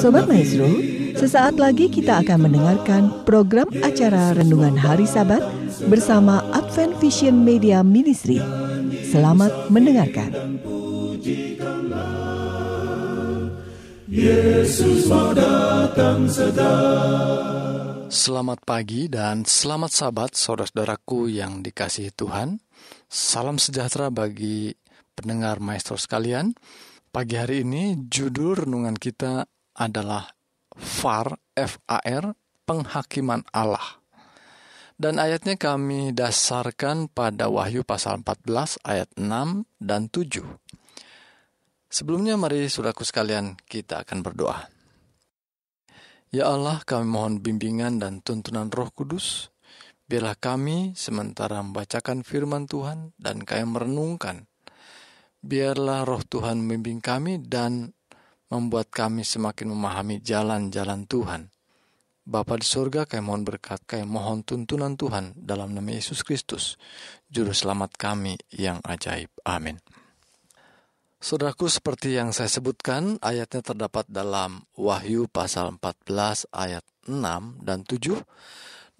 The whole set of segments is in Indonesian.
Sobat Maestro, sesaat lagi kita akan mendengarkan program acara Renungan Hari Sabat bersama Advent Vision Media Ministry. Selamat mendengarkan. Selamat pagi dan selamat sabat saudara-saudaraku yang dikasihi Tuhan. Salam sejahtera bagi pendengar maestro sekalian. Pagi hari ini judul renungan kita adalah FAR, FAR, penghakiman Allah. Dan ayatnya kami dasarkan pada Wahyu pasal 14 ayat 6 dan 7. Sebelumnya mari saudaraku sekalian kita akan berdoa. Ya Allah, kami mohon bimbingan dan tuntunan Roh Kudus Biarlah kami sementara membacakan firman Tuhan dan kami merenungkan biarlah roh Tuhan membimbing kami dan membuat kami semakin memahami jalan-jalan Tuhan. Bapa di surga, kami mohon berkat, kami mohon tuntunan Tuhan dalam nama Yesus Kristus, Juru Selamat kami yang ajaib. Amin. Saudaraku, seperti yang saya sebutkan, ayatnya terdapat dalam Wahyu pasal 14 ayat 6 dan 7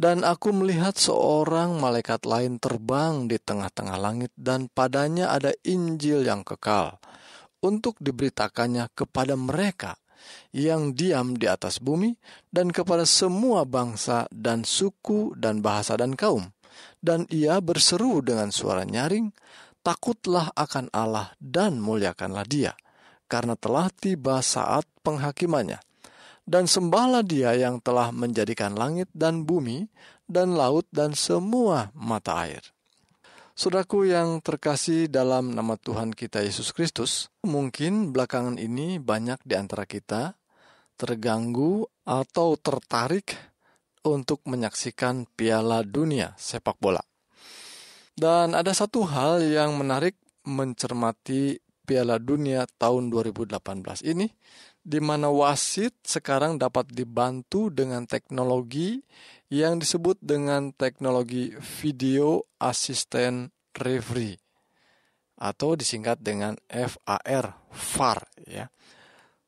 dan aku melihat seorang malaikat lain terbang di tengah-tengah langit dan padanya ada Injil yang kekal untuk diberitakannya kepada mereka yang diam di atas bumi dan kepada semua bangsa dan suku dan bahasa dan kaum. Dan ia berseru dengan suara nyaring, takutlah akan Allah dan muliakanlah dia, karena telah tiba saat penghakimannya dan sembahlah dia yang telah menjadikan langit dan bumi dan laut dan semua mata air. Saudaraku yang terkasih dalam nama Tuhan kita Yesus Kristus, mungkin belakangan ini banyak di antara kita terganggu atau tertarik untuk menyaksikan Piala Dunia sepak bola. Dan ada satu hal yang menarik mencermati Piala Dunia tahun 2018 ini, di mana wasit sekarang dapat dibantu dengan teknologi yang disebut dengan teknologi video assistant referee atau disingkat dengan FAR, VAR ya.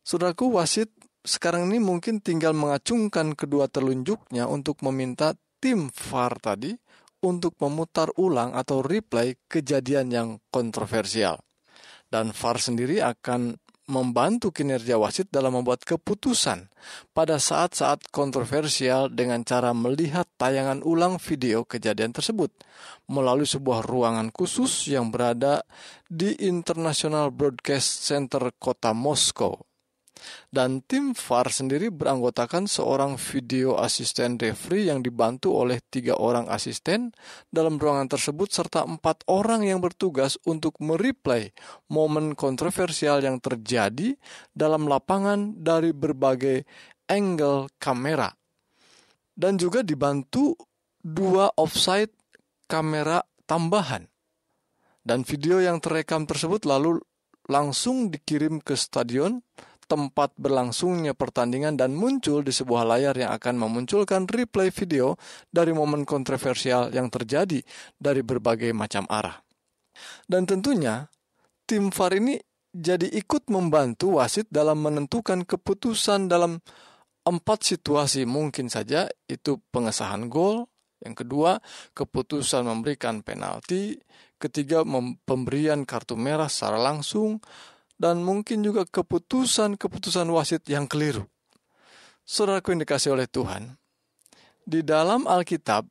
Saudaraku wasit sekarang ini mungkin tinggal mengacungkan kedua telunjuknya untuk meminta tim VAR tadi untuk memutar ulang atau replay kejadian yang kontroversial. Dan VAR sendiri akan membantu kinerja wasit dalam membuat keputusan pada saat-saat kontroversial dengan cara melihat tayangan ulang video kejadian tersebut melalui sebuah ruangan khusus yang berada di International Broadcast Center Kota Moskow. Dan tim VAR sendiri beranggotakan seorang video asisten referee yang dibantu oleh tiga orang asisten dalam ruangan tersebut serta empat orang yang bertugas untuk mereplay momen kontroversial yang terjadi dalam lapangan dari berbagai angle kamera. Dan juga dibantu dua offside kamera tambahan. Dan video yang terekam tersebut lalu langsung dikirim ke stadion tempat berlangsungnya pertandingan dan muncul di sebuah layar yang akan memunculkan replay video dari momen kontroversial yang terjadi dari berbagai macam arah. Dan tentunya, tim VAR ini jadi ikut membantu wasit dalam menentukan keputusan dalam empat situasi mungkin saja itu pengesahan gol, yang kedua, keputusan memberikan penalti. Ketiga, pemberian kartu merah secara langsung dan mungkin juga keputusan-keputusan wasit yang keliru. Saudaraku yang dikasih oleh Tuhan, di dalam Alkitab,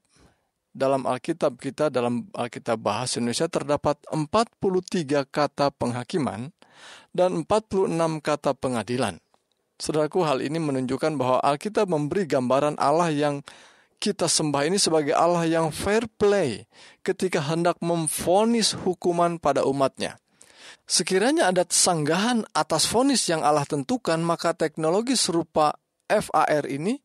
dalam Alkitab kita, dalam Alkitab Bahasa Indonesia terdapat 43 kata penghakiman dan 46 kata pengadilan. Saudaraku, hal ini menunjukkan bahwa Alkitab memberi gambaran Allah yang kita sembah ini sebagai Allah yang fair play ketika hendak memfonis hukuman pada umatnya. Sekiranya ada sanggahan atas vonis yang Allah tentukan, maka teknologi serupa FAR ini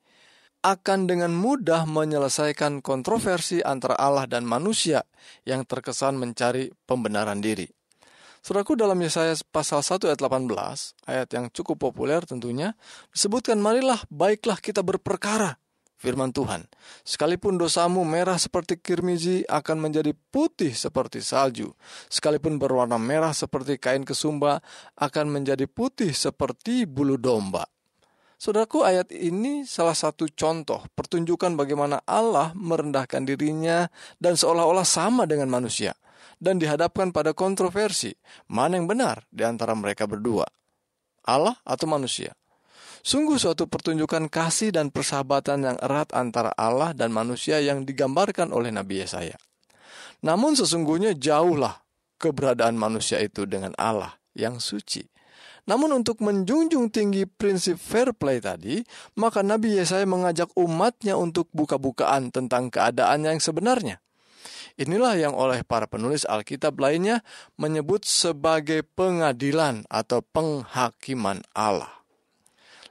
akan dengan mudah menyelesaikan kontroversi antara Allah dan manusia yang terkesan mencari pembenaran diri. Suraku dalam Yesaya pasal 1 ayat 18, ayat yang cukup populer tentunya, disebutkan marilah baiklah kita berperkara firman Tuhan. Sekalipun dosamu merah seperti kirmizi akan menjadi putih seperti salju. Sekalipun berwarna merah seperti kain kesumba akan menjadi putih seperti bulu domba. Saudaraku, ayat ini salah satu contoh pertunjukan bagaimana Allah merendahkan dirinya dan seolah-olah sama dengan manusia dan dihadapkan pada kontroversi mana yang benar di antara mereka berdua, Allah atau manusia. Sungguh suatu pertunjukan kasih dan persahabatan yang erat antara Allah dan manusia yang digambarkan oleh Nabi Yesaya. Namun sesungguhnya jauhlah keberadaan manusia itu dengan Allah yang suci. Namun untuk menjunjung tinggi prinsip fair play tadi, maka Nabi Yesaya mengajak umatnya untuk buka-bukaan tentang keadaan yang sebenarnya. Inilah yang oleh para penulis Alkitab lainnya menyebut sebagai pengadilan atau penghakiman Allah.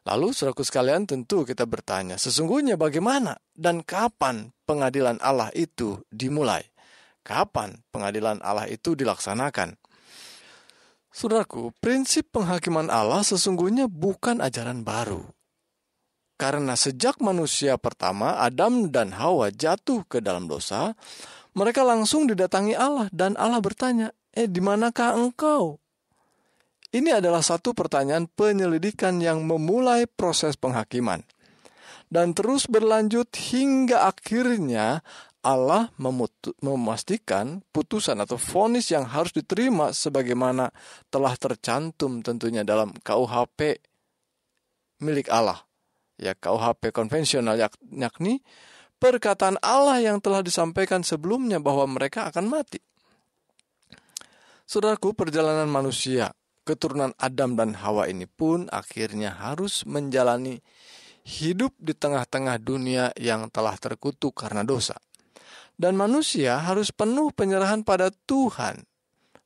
Lalu saudaraku sekalian tentu kita bertanya, sesungguhnya bagaimana dan kapan pengadilan Allah itu dimulai? Kapan pengadilan Allah itu dilaksanakan? Saudaraku, prinsip penghakiman Allah sesungguhnya bukan ajaran baru. Karena sejak manusia pertama, Adam dan Hawa jatuh ke dalam dosa, mereka langsung didatangi Allah dan Allah bertanya, "Eh, di manakah engkau?" Ini adalah satu pertanyaan penyelidikan yang memulai proses penghakiman dan terus berlanjut hingga akhirnya Allah memastikan putusan atau vonis yang harus diterima sebagaimana telah tercantum tentunya dalam KUHP milik Allah. Ya KUHP konvensional yak yakni perkataan Allah yang telah disampaikan sebelumnya bahwa mereka akan mati. Saudaraku, perjalanan manusia keturunan Adam dan Hawa ini pun akhirnya harus menjalani hidup di tengah-tengah dunia yang telah terkutuk karena dosa. Dan manusia harus penuh penyerahan pada Tuhan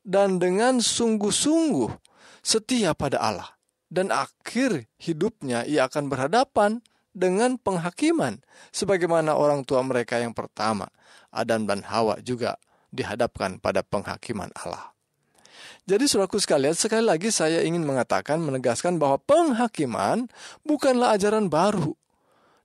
dan dengan sungguh-sungguh setia pada Allah. Dan akhir hidupnya ia akan berhadapan dengan penghakiman sebagaimana orang tua mereka yang pertama Adam dan Hawa juga dihadapkan pada penghakiman Allah. Jadi suraku sekalian, sekali lagi saya ingin mengatakan, menegaskan bahwa penghakiman bukanlah ajaran baru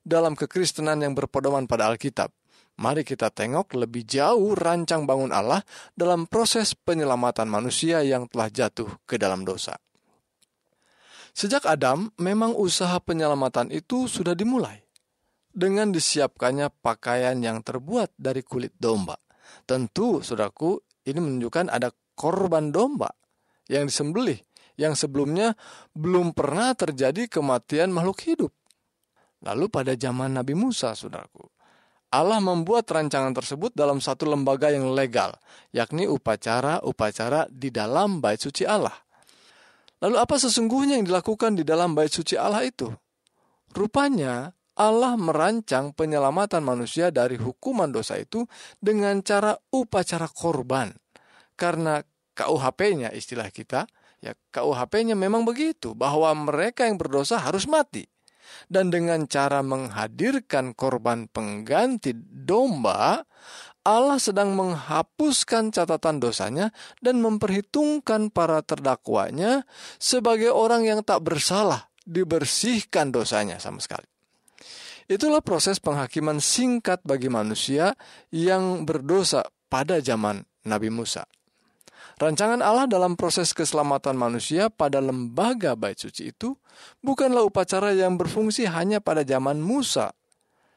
dalam kekristenan yang berpedoman pada Alkitab. Mari kita tengok lebih jauh rancang bangun Allah dalam proses penyelamatan manusia yang telah jatuh ke dalam dosa. Sejak Adam, memang usaha penyelamatan itu sudah dimulai dengan disiapkannya pakaian yang terbuat dari kulit domba. Tentu, saudaraku, ini menunjukkan ada korban domba yang disembelih yang sebelumnya belum pernah terjadi kematian makhluk hidup. Lalu pada zaman Nabi Musa, saudaraku, Allah membuat rancangan tersebut dalam satu lembaga yang legal, yakni upacara-upacara di dalam bait suci Allah. Lalu apa sesungguhnya yang dilakukan di dalam bait suci Allah itu? Rupanya Allah merancang penyelamatan manusia dari hukuman dosa itu dengan cara upacara korban – karena KUHP-nya istilah kita, ya KUHP-nya memang begitu bahwa mereka yang berdosa harus mati. Dan dengan cara menghadirkan korban pengganti domba, Allah sedang menghapuskan catatan dosanya dan memperhitungkan para terdakwanya sebagai orang yang tak bersalah, dibersihkan dosanya sama sekali. Itulah proses penghakiman singkat bagi manusia yang berdosa pada zaman Nabi Musa. Rancangan Allah dalam proses keselamatan manusia pada lembaga bait suci itu bukanlah upacara yang berfungsi hanya pada zaman Musa.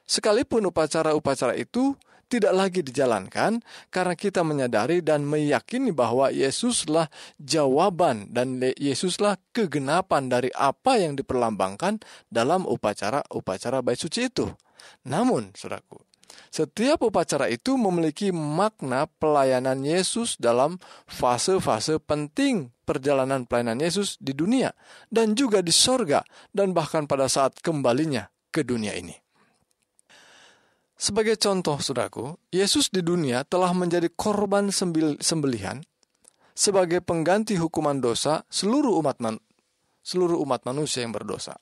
Sekalipun upacara-upacara itu tidak lagi dijalankan karena kita menyadari dan meyakini bahwa Yesuslah jawaban dan Yesuslah kegenapan dari apa yang diperlambangkan dalam upacara-upacara bait suci itu. Namun, Saudaraku, setiap upacara itu memiliki makna pelayanan Yesus dalam fase-fase penting perjalanan pelayanan Yesus di dunia dan juga di sorga dan bahkan pada saat kembalinya ke dunia ini. Sebagai contoh, saudaraku, Yesus di dunia telah menjadi korban sembelihan sebagai pengganti hukuman dosa seluruh umat man seluruh umat manusia yang berdosa.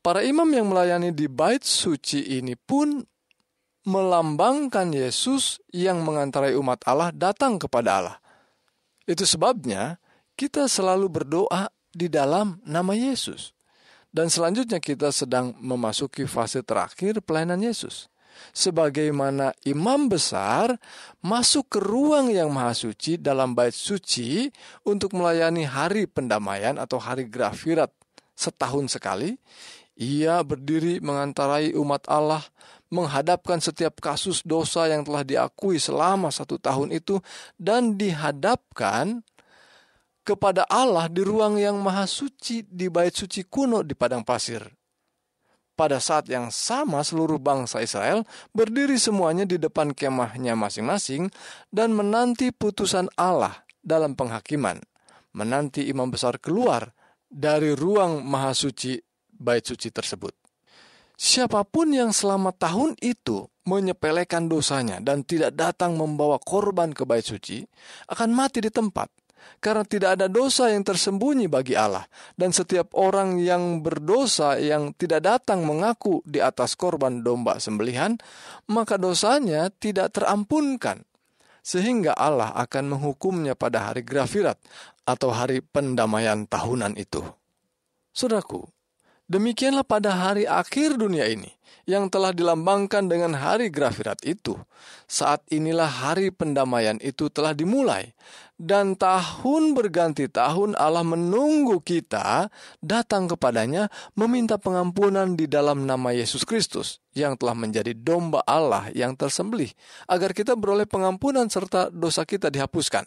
Para imam yang melayani di bait suci ini pun melambangkan Yesus yang mengantarai umat Allah datang kepada Allah. Itu sebabnya kita selalu berdoa di dalam nama Yesus. Dan selanjutnya kita sedang memasuki fase terakhir pelayanan Yesus. Sebagaimana imam besar masuk ke ruang yang maha suci dalam bait suci untuk melayani hari pendamaian atau hari grafirat setahun sekali, ia berdiri mengantarai umat Allah, menghadapkan setiap kasus dosa yang telah diakui selama satu tahun itu, dan dihadapkan kepada Allah di ruang yang maha suci di bait suci kuno di padang pasir. Pada saat yang sama seluruh bangsa Israel berdiri semuanya di depan kemahnya masing-masing dan menanti putusan Allah dalam penghakiman, menanti imam besar keluar dari ruang maha suci bait suci tersebut. Siapapun yang selama tahun itu menyepelekan dosanya dan tidak datang membawa korban ke bait suci akan mati di tempat karena tidak ada dosa yang tersembunyi bagi Allah dan setiap orang yang berdosa yang tidak datang mengaku di atas korban domba sembelihan maka dosanya tidak terampunkan sehingga Allah akan menghukumnya pada hari grafirat atau hari pendamaian tahunan itu. Saudaraku, Demikianlah pada hari akhir dunia ini yang telah dilambangkan dengan hari grafirat itu. Saat inilah hari pendamaian itu telah dimulai, dan tahun berganti tahun Allah menunggu kita datang kepadanya meminta pengampunan di dalam nama Yesus Kristus yang telah menjadi domba Allah yang tersembelih, agar kita beroleh pengampunan serta dosa kita dihapuskan.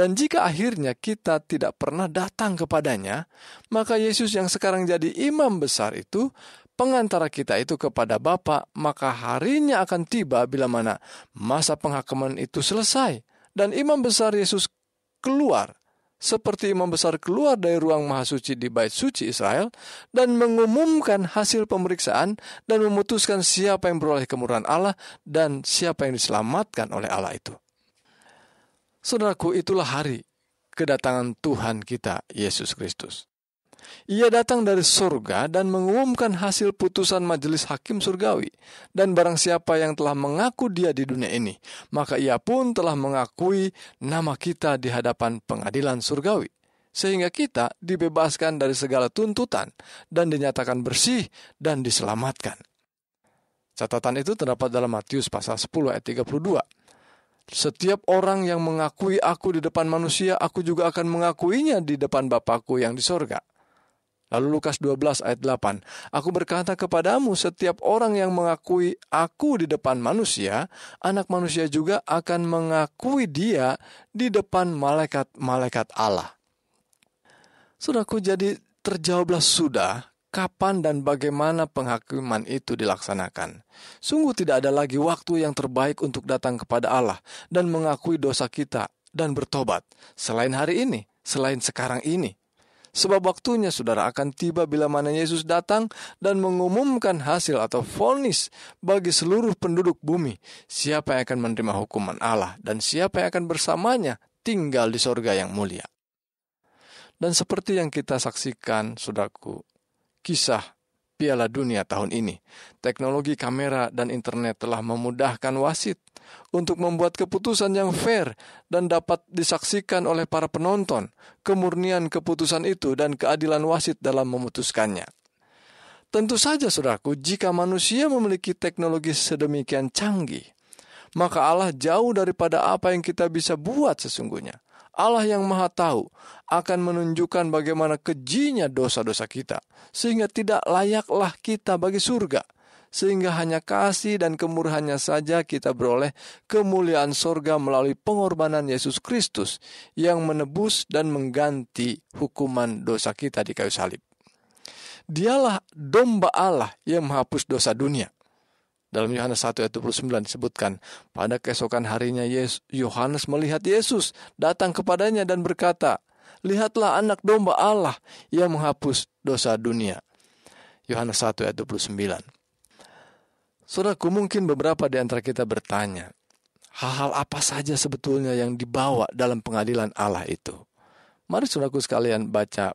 Dan jika akhirnya kita tidak pernah datang kepadanya, maka Yesus yang sekarang jadi imam besar itu, pengantara kita itu kepada Bapa, maka harinya akan tiba bila mana masa penghakiman itu selesai dan imam besar Yesus keluar seperti imam besar keluar dari ruang mahasuci di bait suci Israel dan mengumumkan hasil pemeriksaan dan memutuskan siapa yang beroleh kemurahan Allah dan siapa yang diselamatkan oleh Allah itu. Saudaraku, itulah hari kedatangan Tuhan kita, Yesus Kristus. Ia datang dari surga dan mengumumkan hasil putusan majelis hakim surgawi. Dan barang siapa yang telah mengaku dia di dunia ini, maka ia pun telah mengakui nama kita di hadapan pengadilan surgawi. Sehingga kita dibebaskan dari segala tuntutan dan dinyatakan bersih dan diselamatkan. Catatan itu terdapat dalam Matius pasal 10 ayat 32 setiap orang yang mengakui aku di depan manusia, aku juga akan mengakuinya di depan Bapakku yang di sorga. Lalu Lukas 12 ayat 8, Aku berkata kepadamu, setiap orang yang mengakui aku di depan manusia, anak manusia juga akan mengakui dia di depan malaikat-malaikat Allah. aku jadi terjawablah sudah kapan dan bagaimana penghakiman itu dilaksanakan. Sungguh tidak ada lagi waktu yang terbaik untuk datang kepada Allah dan mengakui dosa kita dan bertobat selain hari ini, selain sekarang ini. Sebab waktunya saudara akan tiba bila mana Yesus datang dan mengumumkan hasil atau vonis bagi seluruh penduduk bumi. Siapa yang akan menerima hukuman Allah dan siapa yang akan bersamanya tinggal di sorga yang mulia. Dan seperti yang kita saksikan, saudaraku, kisah Piala Dunia tahun ini. Teknologi kamera dan internet telah memudahkan wasit untuk membuat keputusan yang fair dan dapat disaksikan oleh para penonton kemurnian keputusan itu dan keadilan wasit dalam memutuskannya. Tentu saja, saudaraku, jika manusia memiliki teknologi sedemikian canggih, maka Allah jauh daripada apa yang kita bisa buat sesungguhnya. Allah yang Maha Tahu akan menunjukkan bagaimana kejinya dosa-dosa kita, sehingga tidak layaklah kita bagi surga, sehingga hanya kasih dan kemurahannya saja kita beroleh kemuliaan surga melalui pengorbanan Yesus Kristus yang menebus dan mengganti hukuman dosa kita di kayu salib. Dialah domba Allah yang menghapus dosa dunia. Dalam Yohanes 1 ayat 29 disebutkan, pada keesokan harinya Yohanes melihat Yesus datang kepadanya dan berkata, Lihatlah anak domba Allah yang menghapus dosa dunia. Yohanes 1 ayat 29. Saudaraku mungkin beberapa di antara kita bertanya, hal-hal apa saja sebetulnya yang dibawa dalam pengadilan Allah itu? Mari saudaraku sekalian baca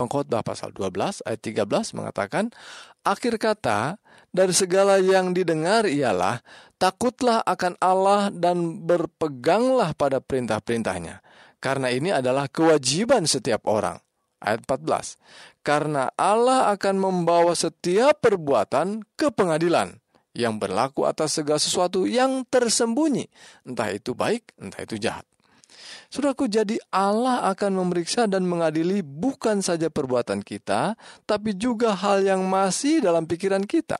Pengkhotbah pasal 12 ayat 13 mengatakan, akhir kata dari segala yang didengar ialah takutlah akan Allah dan berpeganglah pada perintah-perintahnya. Karena ini adalah kewajiban setiap orang. Ayat 14. Karena Allah akan membawa setiap perbuatan ke pengadilan yang berlaku atas segala sesuatu yang tersembunyi, entah itu baik, entah itu jahat. Saudaraku, jadi Allah akan memeriksa dan mengadili bukan saja perbuatan kita, tapi juga hal yang masih dalam pikiran kita.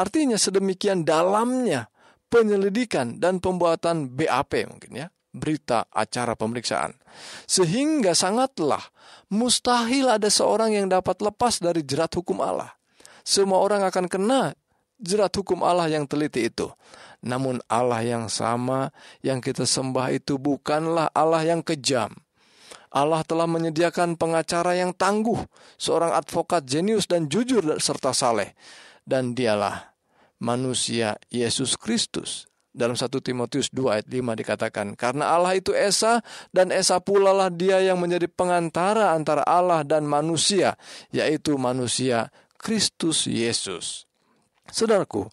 Artinya sedemikian dalamnya penyelidikan dan pembuatan BAP mungkin ya, berita acara pemeriksaan. Sehingga sangatlah mustahil ada seorang yang dapat lepas dari jerat hukum Allah. Semua orang akan kena jerat hukum Allah yang teliti itu. Namun Allah yang sama yang kita sembah itu bukanlah Allah yang kejam. Allah telah menyediakan pengacara yang tangguh, seorang advokat jenius dan jujur serta saleh. Dan dialah manusia Yesus Kristus. Dalam 1 Timotius 2 ayat 5 dikatakan, Karena Allah itu Esa, dan Esa pula lah dia yang menjadi pengantara antara Allah dan manusia, yaitu manusia Kristus Yesus. Saudaraku,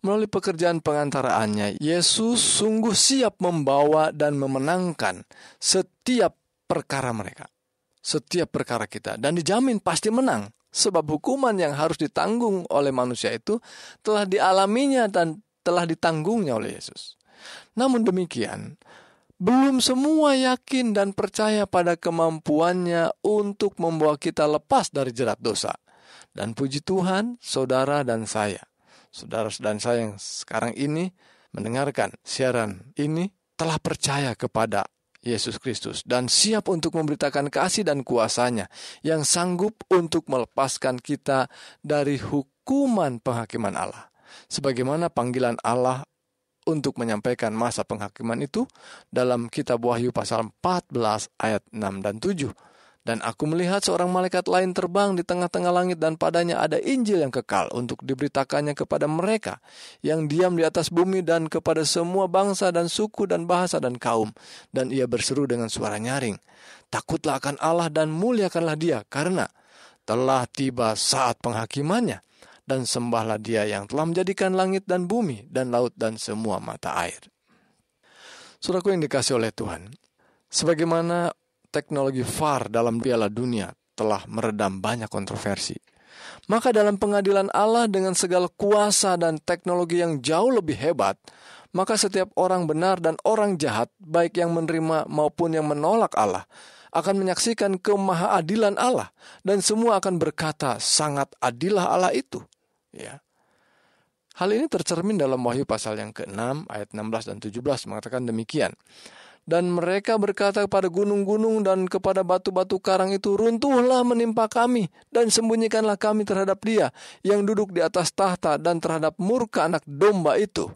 melalui pekerjaan pengantaraannya, Yesus sungguh siap membawa dan memenangkan setiap perkara mereka, setiap perkara kita, dan dijamin pasti menang, sebab hukuman yang harus ditanggung oleh manusia itu telah dialaminya dan telah ditanggungnya oleh Yesus. Namun demikian, belum semua yakin dan percaya pada kemampuannya untuk membawa kita lepas dari jerat dosa. Dan puji Tuhan, saudara dan saya saudara dan saya yang sekarang ini mendengarkan siaran ini telah percaya kepada Yesus Kristus dan siap untuk memberitakan kasih dan kuasanya yang sanggup untuk melepaskan kita dari hukuman penghakiman Allah. Sebagaimana panggilan Allah untuk menyampaikan masa penghakiman itu dalam kitab Wahyu pasal 14 ayat 6 dan 7 dan aku melihat seorang malaikat lain terbang di tengah-tengah langit dan padanya ada Injil yang kekal untuk diberitakannya kepada mereka yang diam di atas bumi dan kepada semua bangsa dan suku dan bahasa dan kaum. Dan ia berseru dengan suara nyaring, Takutlah akan Allah dan muliakanlah dia karena telah tiba saat penghakimannya. Dan sembahlah dia yang telah menjadikan langit dan bumi dan laut dan semua mata air. Suraku yang dikasih oleh Tuhan, Sebagaimana teknologi VAR dalam Piala Dunia telah meredam banyak kontroversi. Maka dalam pengadilan Allah dengan segala kuasa dan teknologi yang jauh lebih hebat, maka setiap orang benar dan orang jahat, baik yang menerima maupun yang menolak Allah, akan menyaksikan kemahaadilan Allah dan semua akan berkata sangat adilah Allah itu. Ya. Hal ini tercermin dalam Wahyu pasal yang ke-6 ayat 16 dan 17 mengatakan demikian. Dan mereka berkata kepada gunung-gunung dan kepada batu-batu karang itu, runtuhlah menimpa kami, dan sembunyikanlah kami terhadap dia yang duduk di atas tahta dan terhadap murka anak domba itu.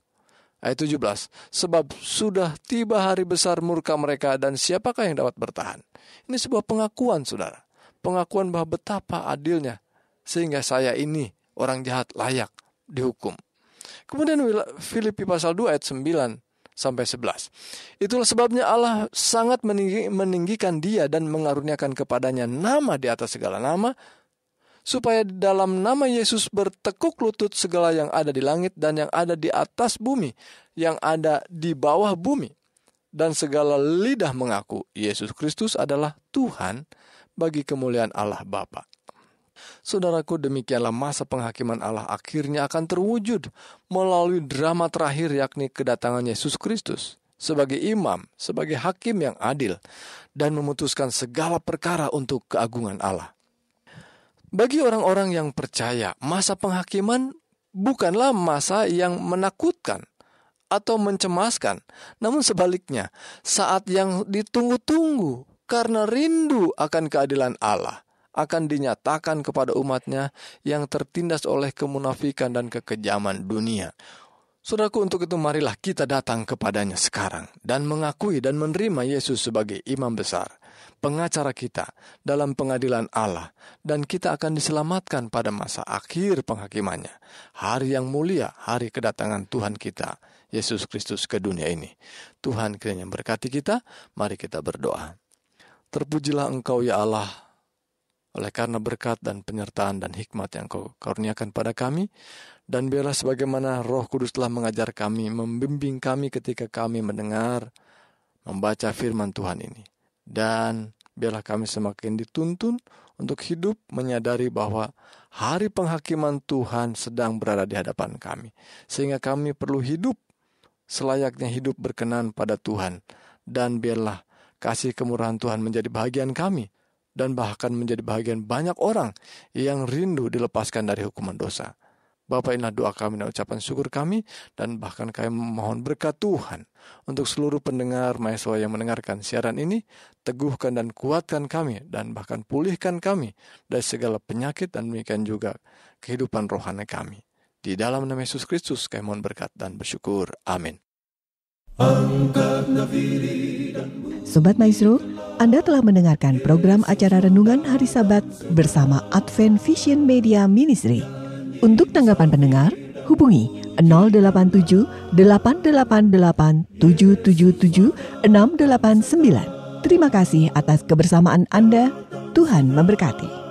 Ayat 17. Sebab sudah tiba hari besar murka mereka dan siapakah yang dapat bertahan? Ini sebuah pengakuan, saudara. Pengakuan bahwa betapa adilnya sehingga saya ini orang jahat layak dihukum. Kemudian Filipi pasal 2 ayat 9 sampai 11. Itulah sebabnya Allah sangat meninggi, meninggikan dia dan mengaruniakan kepadanya nama di atas segala nama supaya dalam nama Yesus bertekuk lutut segala yang ada di langit dan yang ada di atas bumi, yang ada di bawah bumi dan segala lidah mengaku Yesus Kristus adalah Tuhan bagi kemuliaan Allah Bapa. Saudaraku, demikianlah masa penghakiman Allah akhirnya akan terwujud melalui drama terakhir yakni kedatangan Yesus Kristus sebagai imam, sebagai hakim yang adil dan memutuskan segala perkara untuk keagungan Allah. Bagi orang-orang yang percaya, masa penghakiman bukanlah masa yang menakutkan atau mencemaskan, namun sebaliknya, saat yang ditunggu-tunggu karena rindu akan keadilan Allah akan dinyatakan kepada umatnya yang tertindas oleh kemunafikan dan kekejaman dunia. Saudaraku, untuk itu marilah kita datang kepadanya sekarang dan mengakui dan menerima Yesus sebagai imam besar, pengacara kita dalam pengadilan Allah, dan kita akan diselamatkan pada masa akhir penghakimannya, hari yang mulia, hari kedatangan Tuhan kita, Yesus Kristus ke dunia ini. Tuhan kiranya berkati kita, mari kita berdoa. Terpujilah Engkau ya Allah, oleh karena berkat dan penyertaan dan hikmat yang kau karuniakan pada kami, dan biarlah sebagaimana roh kudus telah mengajar kami, membimbing kami ketika kami mendengar, membaca firman Tuhan ini. Dan biarlah kami semakin dituntun untuk hidup menyadari bahwa hari penghakiman Tuhan sedang berada di hadapan kami. Sehingga kami perlu hidup selayaknya hidup berkenan pada Tuhan. Dan biarlah kasih kemurahan Tuhan menjadi bagian kami dan bahkan menjadi bahagian banyak orang yang rindu dilepaskan dari hukuman dosa. Bapak inilah doa kami dan ucapan syukur kami dan bahkan kami mohon berkat Tuhan untuk seluruh pendengar mahasiswa yang mendengarkan siaran ini teguhkan dan kuatkan kami dan bahkan pulihkan kami dari segala penyakit dan demikian juga kehidupan rohani kami. Di dalam nama Yesus Kristus kami mohon berkat dan bersyukur. Amin. Sobat Maestro, anda telah mendengarkan program acara Renungan Hari Sabat bersama Advent Vision Media Ministry. Untuk tanggapan pendengar, hubungi 087 888 777 689. Terima kasih atas kebersamaan Anda. Tuhan memberkati.